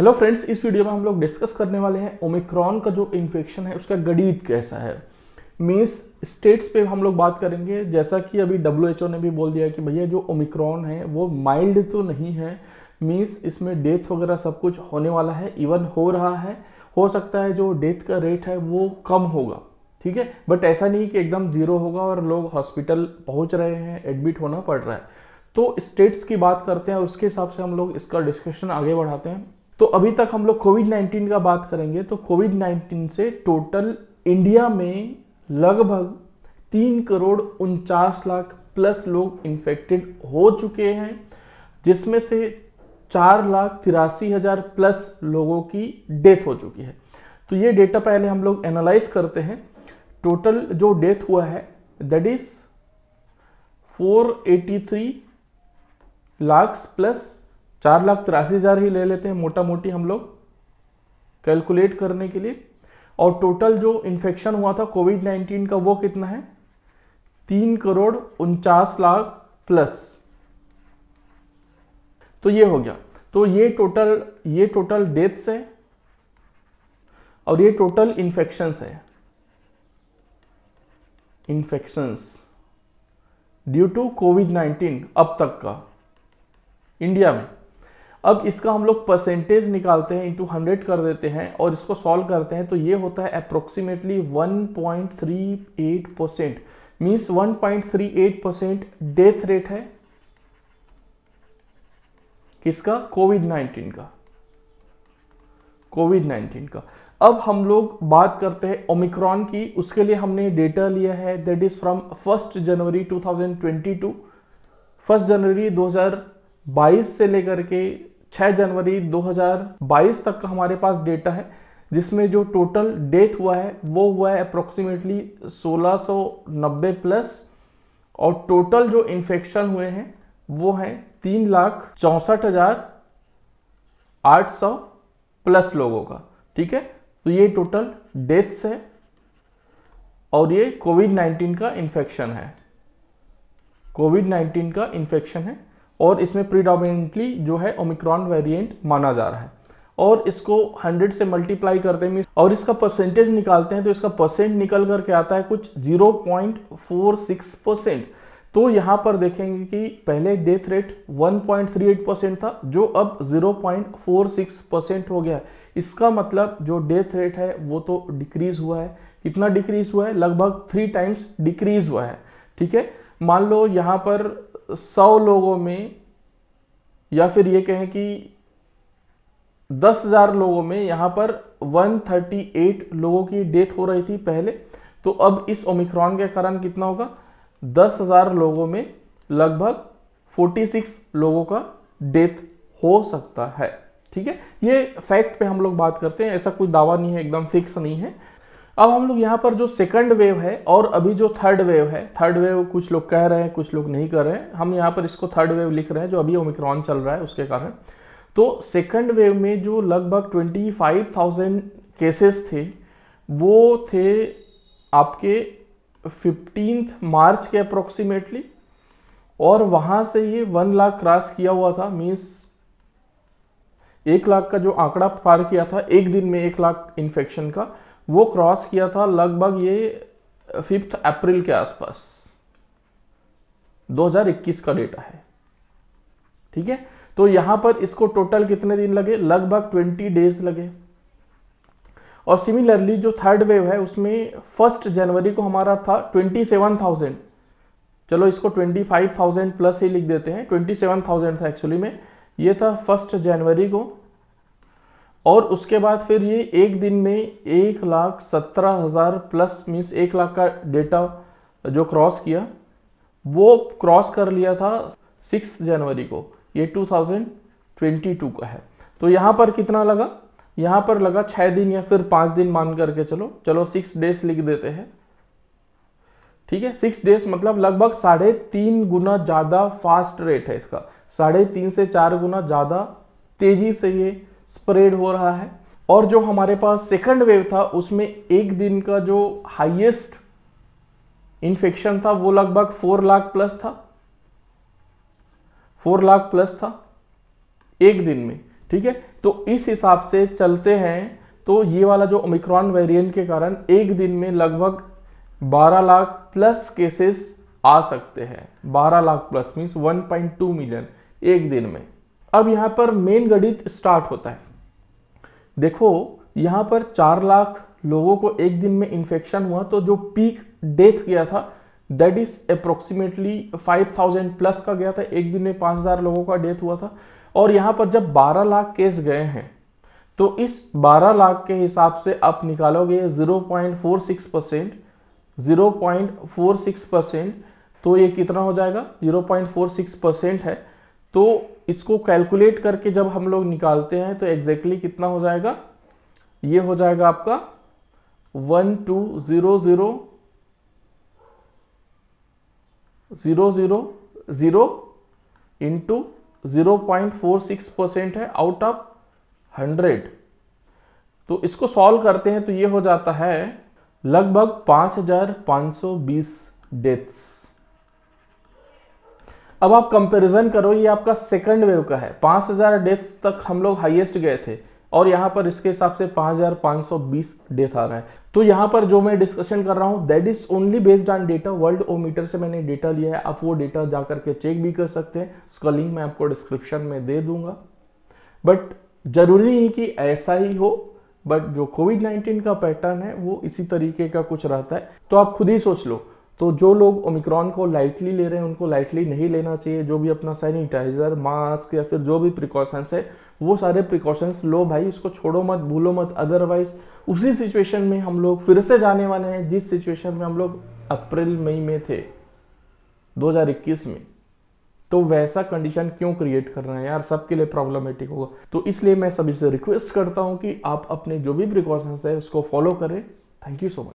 hello friends इस video में हम लोग डिस्कस करने वाले हैं ओमिक्रॉन का जो इन्फेक्शन है उसका गणित कैसा है मीन्स स्टेट्स पे हम लोग बात करेंगे जैसा कि अभी डब्ल्यू ने भी बोल दिया कि भैया जो ओमिक्रॉन है वो माइल्ड तो नहीं है मीन्स इसमें डेथ वगैरह सब कुछ होने वाला है इवन हो रहा है हो सकता है जो डेथ का रेट है वो कम होगा ठीक है बट ऐसा नहीं कि एकदम ज़ीरो होगा और लोग हॉस्पिटल पहुँच रहे हैं एडमिट होना पड़ रहा है तो स्टेट्स की बात करते हैं उसके हिसाब से हम लोग इसका डिस्कशन आगे बढ़ाते हैं तो अभी तक हम लोग कोविड नाइन्टीन का बात करेंगे तो कोविड नाइन्टीन से टोटल इंडिया में लगभग तीन करोड़ उनचास लाख प्लस लोग इन्फेक्टेड हो चुके हैं जिसमें से चार लाख तिरासी हज़ार प्लस लोगों की डेथ हो चुकी है तो ये डेटा पहले हम लोग एनालाइज करते हैं टोटल जो डेथ हुआ है दैट इज 483 लाख प्लस चार लाख तिरासी हजार ही ले लेते हैं मोटा मोटी हम लोग कैलकुलेट करने के लिए और टोटल जो इन्फेक्शन हुआ था कोविड नाइन्टीन का वो कितना है तीन करोड़ उनचास लाख प्लस तो ये हो गया तो ये टोटल ये टोटल डेथ्स है और ये टोटल इन्फेक्शंस है इन्फेक्शंस ड्यू टू कोविड 19 अब तक का इंडिया में अब इसका हम लोग परसेंटेज निकालते हैं इंटू हंड्रेड कर देते हैं और इसको सॉल्व करते हैं तो ये होता है approximately 1.38 percent means eight percent death rate है किसका कोविड 19 का कोविड 19 का अब हम लोग बात करते हैं ओमिक्रॉन की उसके लिए हमने डेटा लिया है that is from first January 2022 first January 2022 से लेकर के 6 जनवरी 2022 तक का हमारे पास डेटा है जिसमें जो टोटल डेथ हुआ है वो हुआ है अप्रोक्सीमेटली 1690 प्लस और टोटल जो इन्फेक्शन हुए हैं वो हैं तीन लाख चौंसठ हजार आठ सौ प्लस लोगों का ठीक है तो ये टोटल डेथ्स है और ये कोविड 19 का इन्फेक्शन है कोविड 19 का इन्फेक्शन है और इसमें प्रीडोमिनेंटली जो है ओमिक्रॉन वेरिएंट माना जा रहा है और इसको 100 से मल्टीप्लाई करते हैं और इसका परसेंटेज निकालते हैं तो इसका परसेंट निकल कर के आता है कुछ 0.46 परसेंट तो यहाँ पर देखेंगे कि पहले डेथ रेट 1.38 परसेंट था जो अब 0.46 परसेंट हो गया है इसका मतलब जो डेथ रेट है वो तो डिक्रीज हुआ है कितना डिक्रीज हुआ है लगभग थ्री टाइम्स डिक्रीज हुआ है ठीक है मान लो यहाँ पर सौ लोगों में या फिर ये कहें कि दस हजार लोगों में यहाँ पर 138 लोगों की डेथ हो रही थी पहले तो अब इस ओमिक्रॉन के कारण कितना होगा दस हजार लोगों में लगभग 46 लोगों का डेथ हो सकता है ठीक है ये फैक्ट पे हम लोग बात करते हैं ऐसा कोई दावा नहीं है एकदम फिक्स नहीं है अब हम लोग यहाँ पर जो सेकंड वेव है और अभी जो थर्ड वेव है थर्ड वेव कुछ लोग कह रहे हैं कुछ लोग नहीं कर रहे हैं हम यहाँ पर इसको थर्ड वेव लिख रहे हैं जो अभी ओमिक्रॉन चल रहा है उसके कारण तो सेकंड वेव में जो लगभग 25,000 केसेस थे वो थे आपके फिफ्टीन मार्च के अप्रोक्सीमेटली और वहाँ से ये वन लाख क्रॉस किया हुआ था मीन्स एक लाख का जो आंकड़ा पार किया था एक दिन में एक लाख इन्फेक्शन का वो क्रॉस किया था लगभग ये फिफ्थ अप्रैल के आसपास 2021 का डेटा है ठीक है तो यहां पर इसको टोटल कितने दिन लगे लगभग 20 डेज लगे और सिमिलरली जो थर्ड वेव है उसमें फर्स्ट जनवरी को हमारा था 27,000 चलो इसको 25,000 प्लस ही लिख देते हैं 27,000 था एक्चुअली में ये था फर्स्ट जनवरी को और उसके बाद फिर ये एक दिन में एक लाख सत्रह हज़ार प्लस मीन्स एक लाख का डेटा जो क्रॉस किया वो क्रॉस कर लिया था सिक्स जनवरी को ये 2022 का है तो यहाँ पर कितना लगा यहाँ पर लगा छः दिन या फिर पाँच दिन मान करके चलो चलो सिक्स डेज लिख देते हैं ठीक है सिक्स डेज मतलब लगभग साढ़े तीन गुना ज़्यादा फास्ट रेट है इसका साढ़े तीन से चार गुना ज़्यादा तेज़ी से ये स्प्रेड हो रहा है और जो हमारे पास सेकंड वेव था उसमें एक दिन का जो हाईएस्ट इन्फेक्शन था वो लगभग फोर लाख प्लस था फोर लाख प्लस था एक दिन में ठीक है तो इस हिसाब से चलते हैं तो ये वाला जो ओमिक्रॉन वेरिएंट के कारण एक दिन में लगभग 12 लाख प्लस केसेस आ सकते हैं 12 लाख प्लस मीन्स 1.2 मिलियन एक दिन में अब यहां पर मेन गणित स्टार्ट होता है देखो यहां पर चार लाख लोगों को एक दिन में इंफेक्शन हुआ तो जो पीक डेथ गया था दैट इज अप्रोक्सीमेटली 5000 प्लस का गया था एक दिन में 5000 लोगों का डेथ हुआ था और यहां पर जब 12 लाख केस गए हैं तो इस 12 लाख के हिसाब से आप निकालोगे 0.46 परसेंट सिक्स परसेंट तो ये कितना हो जाएगा 0.46 परसेंट है तो इसको कैलकुलेट करके जब हम लोग निकालते हैं तो एग्जैक्टली exactly कितना हो जाएगा ये हो जाएगा आपका one two zero zero zero zero zero into zero point four six percent है आउट ऑफ हंड्रेड तो इसको सॉल्व करते हैं तो ये हो जाता है लगभग पांच हजार पांच सौ बीस डेथ्स अब आप कंपैरिजन करो ये आपका सेकंड वेव का है 5000 डेथ्स तक हम लोग हाईएस्ट गए थे और यहाँ पर इसके हिसाब से 5520 डेथ आ रहा है तो यहाँ पर जो मैं डिस्कशन कर रहा हूँ that is only based on data Worldometer से मैंने डेटा लिया है आप वो डेटा जा करके चेक भी कर सकते हैं उसका लिंक मैं आपको डिस्क्रिप्शन में दे दूंगा बट जरूरी नहीं कि ऐसा ही हो बट जो कोविड नाइन्टीन का पैटर्न है वो इसी तरीके का कुछ रहता है तो आप खुद ही सोच लो तो जो लोग ओमिक्रॉन को लाइटली ले रहे हैं उनको लाइटली नहीं लेना चाहिए जो भी अपना सैनिटाइज़र मास्क या फिर जो भी प्रिकॉशंस है वो सारे प्रिकॉशंस लो भाई उसको छोड़ो मत भूलो मत अदरवाइज उसी सिचुएशन में हम लोग फिर से जाने वाले हैं जिस सिचुएशन में हम लोग अप्रैल मई में थे 2021 में तो वैसा कंडीशन क्यों क्रिएट कर रहे हैं यार सबके लिए प्रॉब्लमेटिक होगा तो इसलिए मैं सभी से रिक्वेस्ट करता हूँ कि आप अपने जो भी प्रिकॉशंस है उसको फॉलो करें थैंक यू सो मच